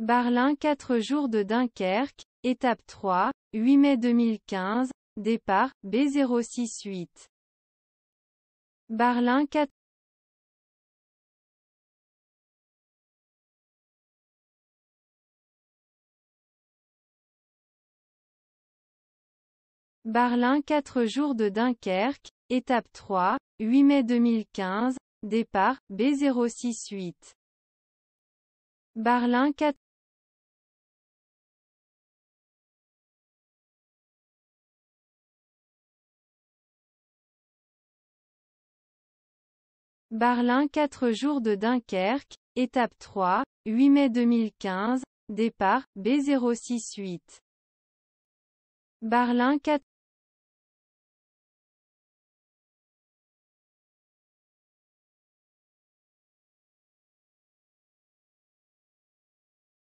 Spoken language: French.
Barlin 4 jours de Dunkerque, étape 3, 8 mai 2015, départ, B068. Barlin 4 Barlin jours de Dunkerque, étape 3, 8 mai 2015, départ, B068. Barlin 4 Barlin 4 jours de Dunkerque, étape 3, 8 mai 2015, départ, B068. Barlin 4 jours de